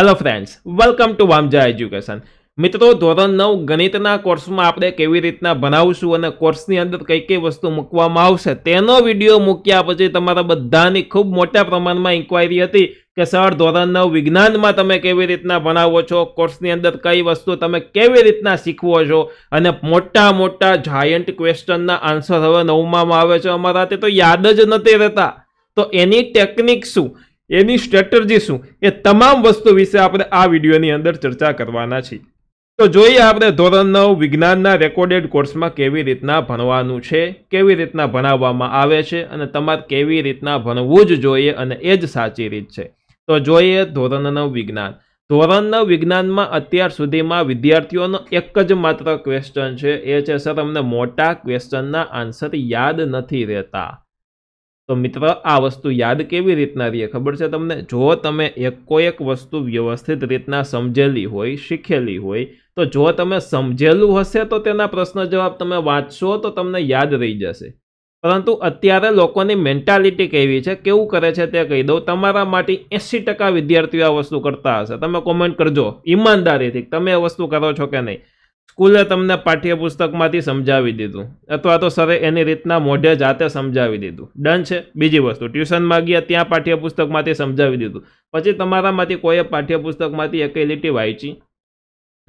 hello friends welcome to Vamja education મિત્રો ધોરણ નવ ગણિતના કોર્સમાં આપણે કેવી રીતના ભણાવશું અને કોર્સની અંદર કઈ કઈ વસ્તુ મૂકવામાં આવશે તેનો વિડીયો મૂક્યા પછી તમારા બધાની ખૂબ મોટા પ્રમાણમાં ઇન્ક્વાયરી હતી કે સર ધોરણ નવ વિજ્ઞાનમાં તમે કેવી રીતના ભણાવો છો કોર્સની અંદર કઈ વસ્તુ તમે કેવી રીતના શીખવો છો અને મોટા મોટા જાયન્ટ ક્વેશ્ચનના આન્સર હવે નવમાં આવે છે અમારા તે તો યાદ જ નથી રહેતા તો એની ટેકનિક શું એની સ્ટ્રેટર્જી શું એ તમામ વસ્તુ વિશે આપણે આ વિડીયોની અંદર ચર્ચા કરવાના છીએ તો જોઈએ આપણે ધોરણ નવ વિજ્ઞાનના રેકોર્ડેડ કોર્સમાં કેવી રીતના ભણવાનું છે કેવી રીતના ભણાવવામાં આવે છે અને તમારે કેવી રીતના ભણવું જ જોઈએ અને એ જ સાચી રીત છે તો જોઈએ ધોરણ નવ વિજ્ઞાન ધોરણ નવ વિજ્ઞાનમાં અત્યાર સુધીમાં વિદ્યાર્થીઓનો એક જ માત્ર ક્વેશ્ચન છે એ છે સર અમને મોટા ક્વેશ્ચનના આન્સર યાદ નથી રહેતા તો મિત્ર આ વસ્તુ યાદ કેવી રીતના રહીએ ખબર છે તમને જો તમે એક કોઈ એક વસ્તુ વ્યવસ્થિત રીતના સમજેલી હોય શીખેલી હોય તો જો તમે સમજેલું હશે તો તેના પ્રશ્ન જવાબ તમે વાંચશો તો તમને યાદ રહી જશે પરંતુ અત્યારે લોકોની મેન્ટાલિટી કેવી છે કેવું કરે છે તે કહી દઉં તમારા માટે એંસી ટકા વિદ્યાર્થીઓ આ વસ્તુ કરતા હશે તમે કોમેન્ટ કરજો ઈમાનદારીથી તમે વસ્તુ કરો છો કે નહીં સ્કૂલે તમને પાઠ્યપુસ્તકમાંથી સમજાવી દીધું અથવા તો સરે એની રીતના મોઢે જાતે સમજાવી દીધું ડન છે બીજી વસ્તુ ટ્યુશનમાં ગયા ત્યાં પાઠ્યપુસ્તકમાંથી સમજાવી દીધું પછી તમારામાંથી કોઈએ પાઠ્યપુસ્તકમાંથી એક લીટી વાંચી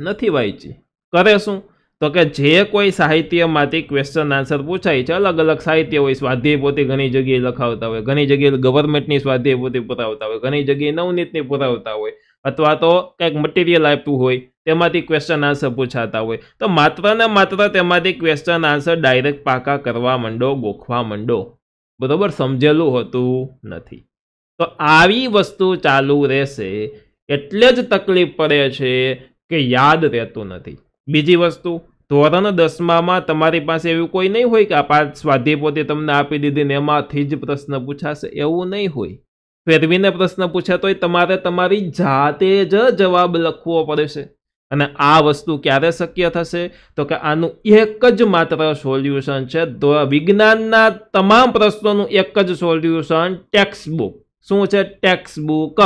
નથી વાંચી કરે શું તો કે જે કોઈ સાહિત્યમાંથી ક્વેશ્ચન આન્સર પૂછાય છે અલગ અલગ સાહિત્ય હોય સ્વાધ્યાય પોતે ઘણી જગ્યાએ લખાવતા હોય ઘણી જગ્યાએ ગવર્મેન્ટની સ્વાધ્યાય પોતે પુરાવતા હોય ઘણી જગ્યાએ નવનીતની પુરાવતા હોય અથવા તો કંઈક મટીરિયલ આપ્યું હોય તેમાંથી ક્વેશ્ચન આન્સર પૂછાતા હોય તો માત્ર ને માત્ર તેમાંથી ક્વેશ્ચન આન્સર ડાયરેક્ટ પાકા કરવા માંડો ગોખવા માંડો બરોબર સમજેલું હોતું નથી તો આવી વસ્તુ ચાલુ રહેશે એટલે જ તકલીફ પડે છે કે યાદ રહેતું નથી બીજી વસ્તુ ધોરણ દસમામાં તમારી પાસે એવું કોઈ નહીં હોય કે આ પાંચ સ્વાધ્યાય પોતે તમને આપી દીધી ને એમાંથી જ પ્રશ્ન પૂછાશે એવું નહીં હોય ફેરવીને પ્રશ્ન પૂછાતો હોય તમારે તમારી જાતે જ જવાબ લખવો પડે છે અને આ વસ્તુ ક્યારે શક્ય થશે તો કે આનું એક જ માત્ર સોલ્યુશન છે વિજ્ઞાનના તમામ પ્રશ્નોનું એક જ સોલ્યુશન ટેક્સ બુક શું છે ટેક્સ બુક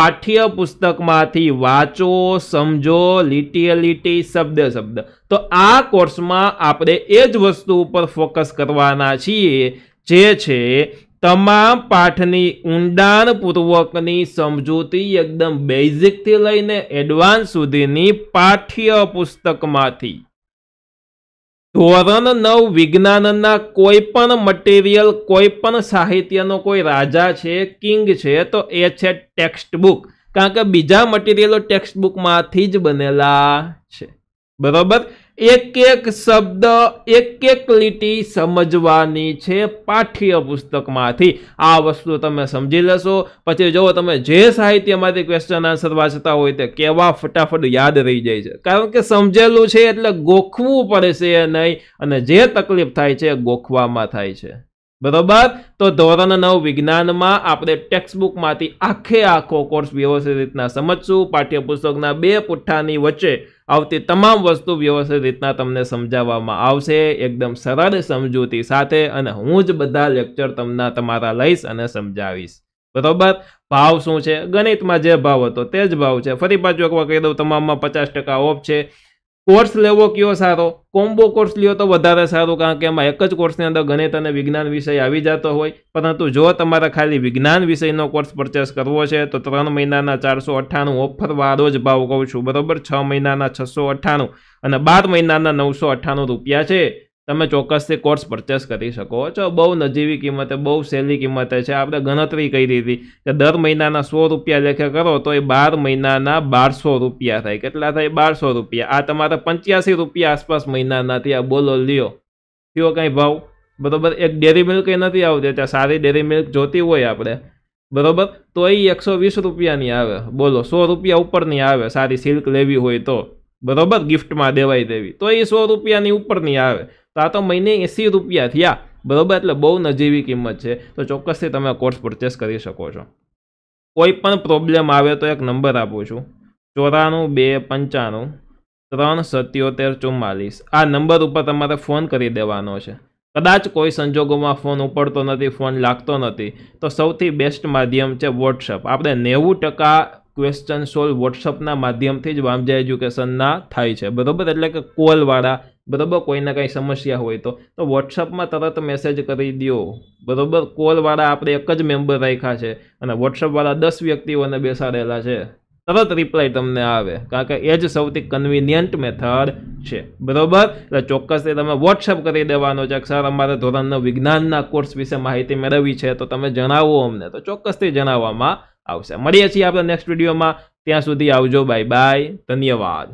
પાઠ્ય પુસ્તકમાંથી વાંચો સમજો લીટીએ લીટી શબ્દ શબ્દ તો આ કોર્સમાં આપણે એ જ વસ્તુ ઉપર ફોકસ કરવાના છીએ જે છે તમામ પાઠની ઊંડાણપૂર્વકની સમજૂતી એકદમ બેઝિકથી લઈને એડવાન્સ સુધીની પાઠ્ય પુસ્તકમાંથી ધોરણ નવ વિજ્ઞાનના કોઈ પણ મટીરિયલ કોઈ પણ સાહિત્યનો કોઈ રાજા છે કિંગ છે તો એ છે ટેક્સ્ટ બુક કારણ કે બીજા મટીરિયલો ટેક્સ્ટ બુકમાંથી જ બનેલા છે બરોબર એક એક શબ્દ એક એક લીટી સમજવાની છે પાઠ્ય પુસ્તકમાંથી આ વસ્તુ તમે સમજી લેશો પછી જુઓ તમે જે સાહિત્યમાંથી ક્વેશ્ચન આન્સર વાંચતા હોય તે કેવા ફટાફટ યાદ રહી જાય છે કારણ કે સમજેલું છે એટલે ગોખવું પડે છે નહીં અને જે તકલીફ થાય છે ગોખવામાં થાય છે બરોબર તો ધોરણ નવ વિજ્ઞાનમાં આપણે ટેક્સ્ટબુકમાંથી આખે આખો કોર્સ વ્યવસ્થિત રીતના સમજશું પાઠ્યપુસ્તકના બે પુઠ્ઠાની વચ્ચે આવતી તમામ વસ્તુ વ્યવસ્થિત રીતના તમને સમજાવવામાં આવશે એકદમ સરળ સમજૂતી સાથે અને હું જ બધા લેક્ચર તમને તમારા લઈશ અને સમજાવીશ બરોબર ભાવ શું છે ગણિતમાં જે ભાવ હતો તે જ ભાવ છે ફરી પાછું એકવાર કહી દઉં તમામમાં પચાસ ટકા ઓફ છે કોર્સ લેવો કયો સારો કોમ્બો કોર્સ લ્યો તો વધારે સારું કારણ કે એમાં એક જ કોર્સની અંદર ગણિત અને વિજ્ઞાન વિષય આવી જતો હોય પરંતુ જો તમારે ખાલી વિજ્ઞાન વિષયનો કોર્સ પરચેસ કરવો છે તો ત્રણ મહિનાના ચારસો અઠ્ઠાણું ઓફરવાળો જ ભાવ કહું છું બરાબર છ મહિનાના છસો અઠ્ઠાણું અને બાર મહિનાના નવસો અઠ્ઠાણું રૂપિયા છે તમે ચોક્કસથી કોર્સ પરચેસ કરી શકો છો બહુ નજીવી કિંમતે બહુ સહેલી કિંમતે છે આપણે ગણતરી કરી હતી કે દર મહિનાના સો રૂપિયા લેખે કરો તો એ બાર મહિનાના બારસો રૂપિયા થાય કેટલા થાય બારસો રૂપિયા આ તમારે પંચ્યાસી રૂપિયા આસપાસ મહિનાનાથી આ બોલો લ્યો થયો કાંઈ ભાવ બરાબર એક ડેરી મિલ્ક એ નથી આવતી ત્યાં સારી ડેરી મિલ્ક જોતી હોય આપણે બરાબર તો એ એકસો વીસ રૂપિયાની આવે બોલો સો રૂપિયા ઉપરની આવે સારી સિલ્ક લેવી હોય તો બરાબર ગિફ્ટમાં દેવાઈ દેવી તો એ સો રૂપિયાની ઉપરની આવે તો તો મહિને એંસી રૂપિયા થયા બરોબર એટલે બહુ નજીવી કિંમત છે તો ચોક્કસથી તમે કોર્સ પરચેસ કરી શકો છો કોઈ પણ પ્રોબ્લેમ આવે તો એક નંબર આપું છું ચોરાણું બે પંચાણું ત્રણ સત્યોતેર ચુમ્માલીસ આ નંબર ઉપર તમારે ફોન કરી દેવાનો છે કદાચ કોઈ સંજોગોમાં ફોન ઉપડતો નથી ફોન લાગતો નથી તો સૌથી બેસ્ટ માધ્યમ છે વોટ્સઅપ આપણે નેવું ટકા ક્વેશ્ચન સોલ્વ વોટ્સઅપના માધ્યમથી જ વામજા એજ્યુકેશનના થાય છે બરાબર એટલે કે કોલવાળા બરાબર કોઈને કાંઈ સમસ્યા હોય તો તો વોટ્સઅપમાં તરત મેસેજ કરી દો બરાબર કોલવાળા આપણે એક જ મેમ્બર રાખ્યા છે અને વોટ્સઅપવાળા દસ વ્યક્તિઓને બેસાડેલા છે તરત રિપ્લાય તમને આવે કારણ કે એ જ સૌથી કન્વિનિયન્ટ મેથડ છે બરાબર એટલે ચોક્કસથી તમે વોટ્સઅપ કરી દેવાનો છે સર અમારે ધોરણના વિજ્ઞાનના કોર્સ વિશે માહિતી મેળવવી છે તો તમે જણાવો અમને તો ચોક્કસથી જણાવવામાં આવશે મળીએ છીએ આપણે નેક્સ્ટ વિડીયોમાં ત્યાં સુધી આવજો બાય બાય ધન્યવાદ